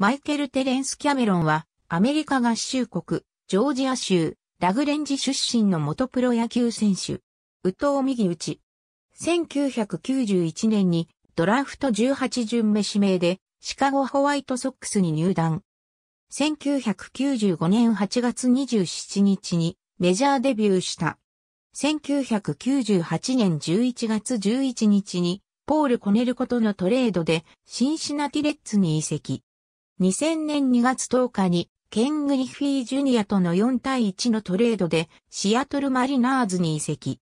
マイケル・テレンス・キャメロンは、アメリカ合衆国、ジョージア州、ラグレンジ出身の元プロ野球選手。宇藤右打ち。1991年にドラフト18巡目指名でシカゴホワイトソックスに入団。1995年8月27日にメジャーデビューした。1998年11月11日にポール・コネルコとのトレードでシンシナティレッツに移籍。2000年2月10日にケン・グリフィー・ジュニアとの4対1のトレードでシアトル・マリナーズに移籍。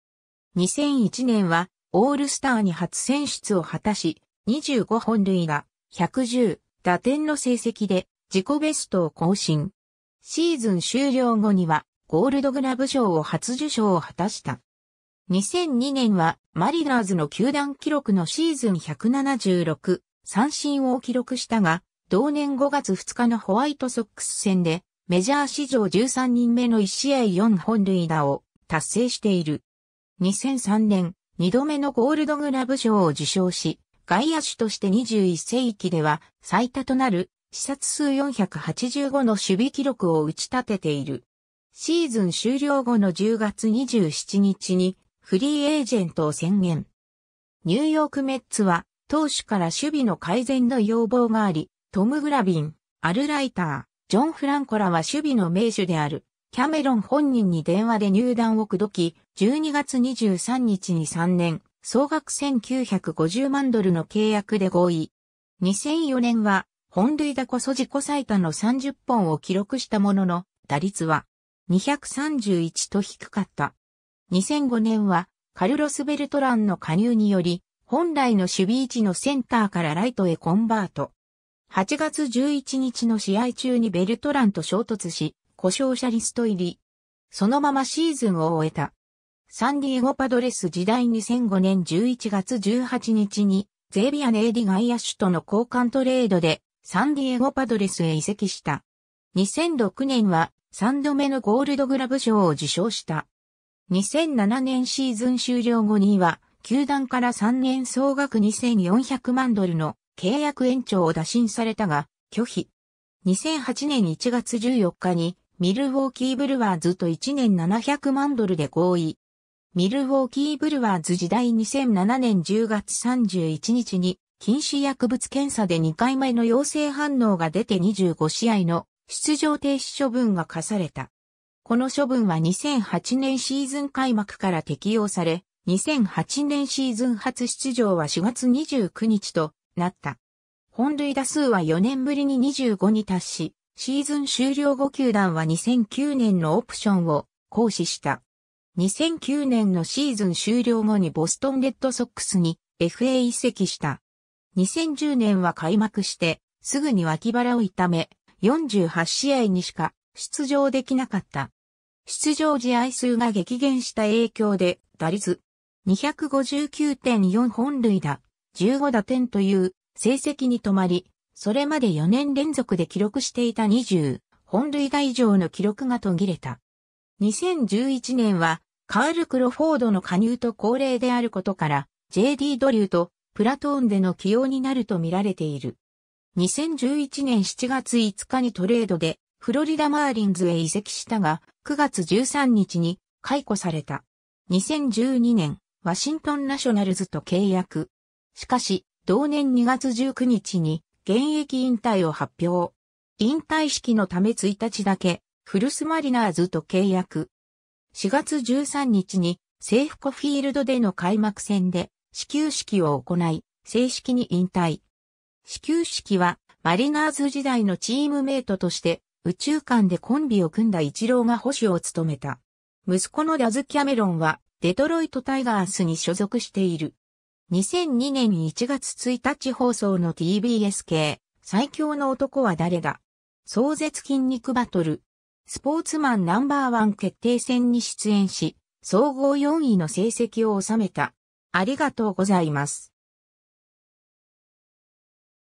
2001年はオールスターに初選出を果たし、25本塁が、110打点の成績で自己ベストを更新。シーズン終了後にはゴールドグラブ賞を初受賞を果たした。2002年はマリナーズの球団記録のシーズン176三振を記録したが、同年5月2日のホワイトソックス戦で、メジャー史上13人目の1試合4本塁打を達成している。2003年、2度目のゴールドグラブ賞を受賞し、外野手として21世紀では最多となる視察数485の守備記録を打ち立てている。シーズン終了後の10月27日にフリーエージェントを宣言。ニューヨークメッツは投手から守備の改善の要望があり、トム・グラビン、アルライター、ジョン・フランコらは守備の名手である。キャメロン本人に電話で入団を口説き、12月23日に3年、総額1950万ドルの契約で合意。2004年は、本塁打こそ自己最多の30本を記録したものの、打率は231と低かった。2005年は、カルロス・ベルトランの加入により、本来の守備位置のセンターからライトへコンバート。8月11日の試合中にベルトランと衝突し、故障者リスト入り。そのままシーズンを終えた。サンディエゴパドレス時代2005年11月18日に、ゼビアネーディガ外シュとの交換トレードで、サンディエゴパドレスへ移籍した。2006年は3度目のゴールドグラブ賞を受賞した。2007年シーズン終了後には、球団から3年総額2400万ドルの契約延長を打診されたが、拒否。2008年1月14日に、ミルウォーキーブルワーズと1年700万ドルで合意。ミルウォーキーブルワーズ時代2007年10月31日に、禁止薬物検査で2回目の陽性反応が出て25試合の出場停止処分が課された。この処分は2008年シーズン開幕から適用され、2008年シーズン初出場は4月29日となった。本塁打数は4年ぶりに25に達し、シーズン終了後球団は2009年のオプションを行使した。2009年のシーズン終了後にボストンレッドソックスに FA 移籍した。2010年は開幕して、すぐに脇腹を痛め、48試合にしか出場できなかった。出場試合数が激減した影響で、打率259.4本塁打、15打点という成績に止まり、それまで4年連続で記録していた20本塁打以上の記録が途切れた。2011年はカール・クロフォードの加入と高齢であることから JD ドリューとプラトーンでの起用になると見られている。2011年7月5日にトレードでフロリダマーリンズへ移籍したが9月13日に解雇された。2012年ワシントンナショナルズと契約。しかし、同年2月19日に現役引退を発表。引退式のため1日だけ、フルスマリナーズと契約。4月13日に、セーフコフィールドでの開幕戦で、始球式を行い、正式に引退。始球式は、マリナーズ時代のチームメイトとして、宇宙間でコンビを組んだ一郎が保守を務めた。息子のラズ・キャメロンは、デトロイト・タイガースに所属している。2002年1月1日放送の TBS 系、最強の男は誰だ壮絶筋肉バトル。スポーツマンナンバーワン決定戦に出演し、総合4位の成績を収めた。ありがとうございます。